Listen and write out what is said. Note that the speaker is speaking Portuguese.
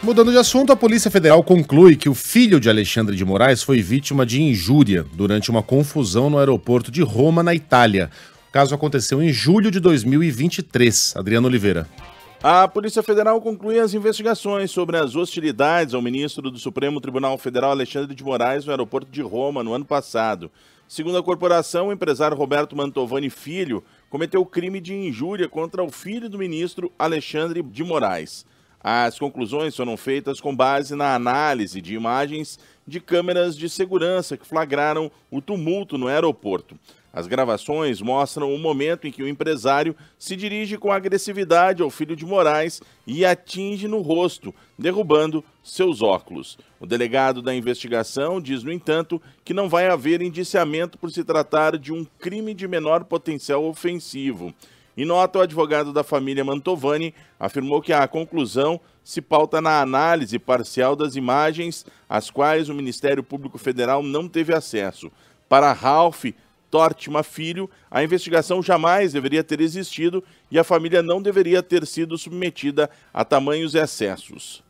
Mudando de assunto, a Polícia Federal conclui que o filho de Alexandre de Moraes foi vítima de injúria durante uma confusão no aeroporto de Roma, na Itália. O caso aconteceu em julho de 2023. Adriano Oliveira. A Polícia Federal conclui as investigações sobre as hostilidades ao ministro do Supremo Tribunal Federal Alexandre de Moraes no aeroporto de Roma no ano passado. Segundo a corporação, o empresário Roberto Mantovani Filho cometeu crime de injúria contra o filho do ministro Alexandre de Moraes. As conclusões foram feitas com base na análise de imagens de câmeras de segurança que flagraram o tumulto no aeroporto. As gravações mostram o momento em que o empresário se dirige com agressividade ao filho de Moraes e atinge no rosto, derrubando seus óculos. O delegado da investigação diz, no entanto, que não vai haver indiciamento por se tratar de um crime de menor potencial ofensivo. Em nota, o advogado da família Mantovani afirmou que a conclusão se pauta na análise parcial das imagens às quais o Ministério Público Federal não teve acesso. Para Ralph Tortima Filho, a investigação jamais deveria ter existido e a família não deveria ter sido submetida a tamanhos excessos.